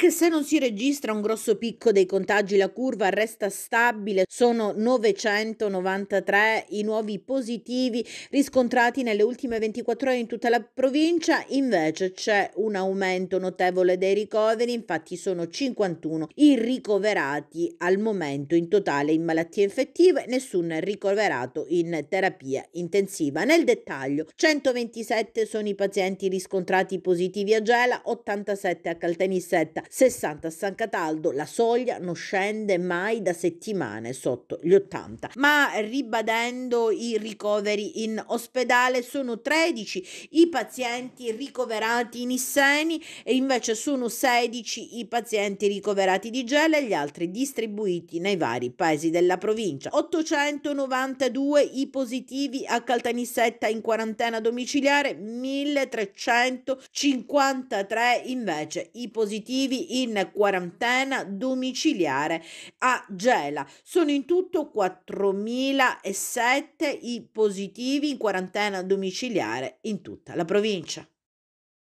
Anche se non si registra un grosso picco dei contagi, la curva resta stabile, sono 993 i nuovi positivi riscontrati nelle ultime 24 ore in tutta la provincia, invece c'è un aumento notevole dei ricoveri, infatti sono 51 i ricoverati al momento in totale in malattie infettive, nessun ricoverato in terapia intensiva. Nel dettaglio, 127 sono i pazienti riscontrati positivi a Gela, 87 a Caltanissetta 60 a San Cataldo la soglia non scende mai da settimane sotto gli 80. Ma ribadendo i ricoveri in ospedale sono 13 i pazienti ricoverati in Isseni e invece sono 16 i pazienti ricoverati di Gela e gli altri distribuiti nei vari paesi della provincia. 892 i positivi a Caltanissetta in quarantena domiciliare, 1353 invece i positivi in quarantena domiciliare a Gela. Sono in tutto 4.007 i positivi in quarantena domiciliare in tutta la provincia.